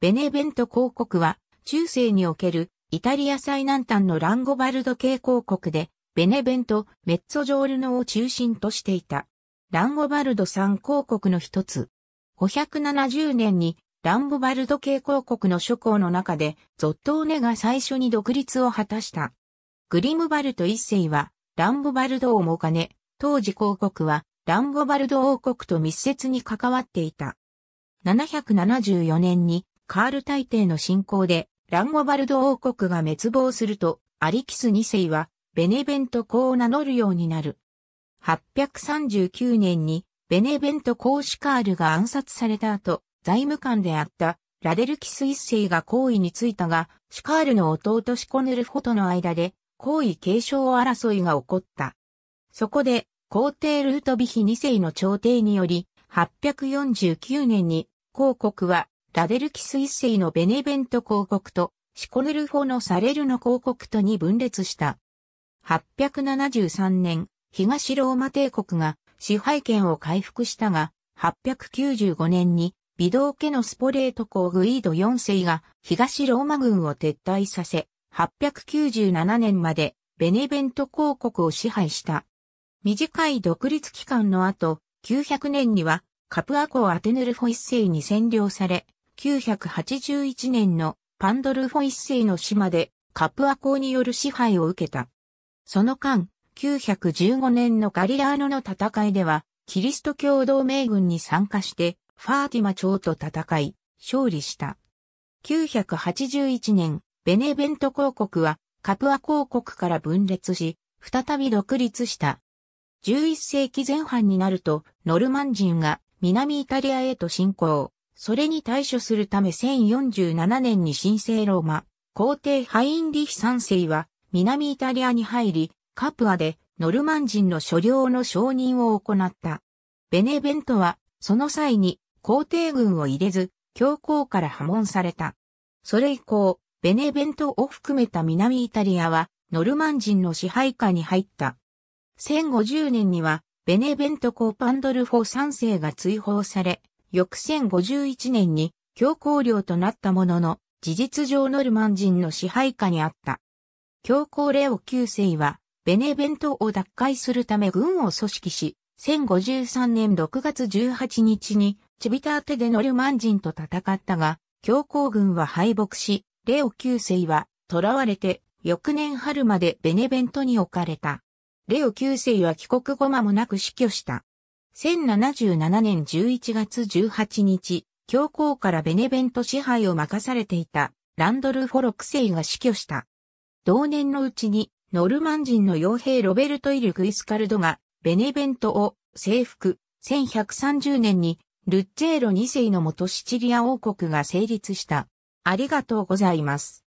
ベネベント公国は、中世におけるイタリア最南端のランゴバルド系公国で、ベネベント、メッツォジョールノを中心としていた。ランゴバルド三公国の一つ。570年にランゴバルド系公国の諸侯の中で、ゾットーネが最初に独立を果たした。グリムバルト一世は、ランゴバルドをも兼ね、当時公国は、ランゴバルド王国と密接に関わっていた。774年にカール大帝の信仰で、ランゴバルド王国が滅亡すると、アリキス2世は、ベネベント公を名乗るようになる。839年に、ベネベント公シカールが暗殺された後、財務官であったラデルキス一世が皇位に就いたが、シカールの弟シコヌルフォとの間で、皇位継承争いが起こった。そこで、皇帝ルートビヒ2世の朝廷により、849年に、皇国はラデルキス一世のベネベント広告と、シコネルフォのサレルの広告とに分裂した。873年、東ローマ帝国が支配権を回復したが、895年に、ビドー家のスポレート公グイード4世が東ローマ軍を撤退させ、897年までベネベント公国を支配した。短い独立期間の後、900年にはカプアコアテヌルフォ一世に占領され、9 8 1年のパンドルフォ一世の島でカプア公による支配を受けた。その間、915年のガリアーノの戦いでは、キリスト教同盟軍に参加して、ファーティマ朝と戦い、勝利した。981年、ベネベント公国は、カプア公国から分裂し、再び独立した。11世紀前半になると、ノルマン人が南イタリアへと侵攻。それに対処するため1047年に神聖ローマ、皇帝ハインリヒ三世は南イタリアに入り、カプアでノルマン人の所領の承認を行った。ベネベントはその際に皇帝軍を入れず、教皇から破門された。それ以降、ベネベントを含めた南イタリアはノルマン人の支配下に入った。1050年にはベネベント公パンドルフォ3世が追放され、翌1051年に教皇領となったものの、事実上ノルマン人の支配下にあった。教皇レオ9世は、ベネベントを奪回するため軍を組織し、1053年6月18日に、チビターテでノルマン人と戦ったが、教皇軍は敗北し、レオ9世は囚われて、翌年春までベネベントに置かれた。レオ9世は帰国後間もなく死去した。1077年11月18日、教皇からベネベント支配を任されていたランドルフォ・ロセイが死去した。同年のうちにノルマン人の傭兵ロベルト・イル・グイスカルドがベネベントを征服。1130年にルッチェーロ2世のもとシチリア王国が成立した。ありがとうございます。